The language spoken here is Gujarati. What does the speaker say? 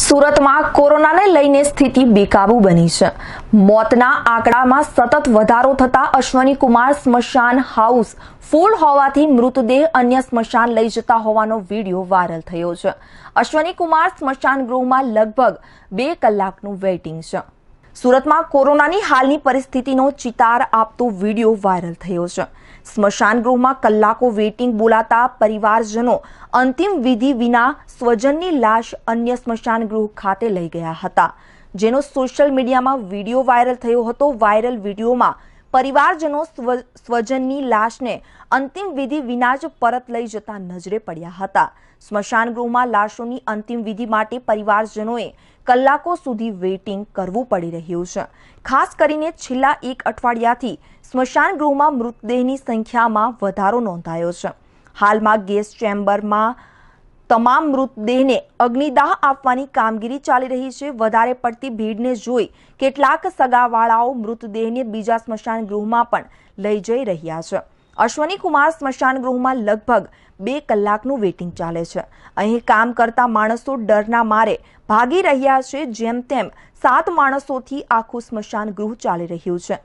સુરતમાં કોરોનાને લઈને સ્થિતિ બેકાબુ બની છે મોતના આંકડામાં સતત વધારો થતા અશ્વની કુમાર સ્મશાન હાઉસ ફૂલ હોવાથી મૃતદેહ અન્ય સ્મશાન લઈ જતા હોવાનો વિડીયો વાયરલ થયો છે અશ્વની કુમાર સ્મશાન ગૃહમાં લગભગ બે કલાકનું વેઇટિંગ છે સુરતમાં કોરોનાની હાલની પરિસ્થિતિનો ચિતાર આપતો વિડીયો વાયરલ થયો છે સ્મશાન ગૃહમાં કલાકો વેટિંગ બોલાતા પરિવારજનો અંતિમ વિધિ વિના સ્વજનની લાશ અન્ય સ્મશાન ગૃહ ખાતે લઈ ગયા હતા જેનો સોશિયલ મીડિયામાં વિડીયો વાયરલ થયો હતો વાયરલ વિડીયોમાં પરિવારજનો સ્વજનની લાશને અંતિમ વિધિ વિના જ પરત લઈ જતા નજરે પડ્યા હતા સ્મશાન ગૃહમાં લાશોની અંતિમ વિધિ માટે પરિવારજનોએ કલાકો સુધી વેઇટિંગ કરવું પડી રહ્યું છે ખાસ કરીને છેલ્લા એક અઠવાડિયાથી સ્મશાન ગૃહમાં મૃતદેહની સંખ્યામાં વધારો નોંધાયો છે હાલમાં ગેસ ચેમ્બરમાં તમામ મૃતદેહને અગ્નિદાહ આપવાની કામગીરી ચાલી રહી છે વધારે પડતી ભીડને જોઈ કેટલાક સગાવાળાઓ મૃતદેહને બીજા સ્મશાન ગૃહમાં પણ લઈ જઈ રહ્યા છે અશ્વની કુમાર સ્મશાન ગૃહમાં લગભગ બે કલાકનું વેઇટિંગ ચાલે છે અહીં કામ કરતા માણસો ડરના મારે ભાગી રહ્યા છે જેમ તેમ સાત માણસોથી આખું સ્મશાન ગૃહ ચાલી રહ્યું છે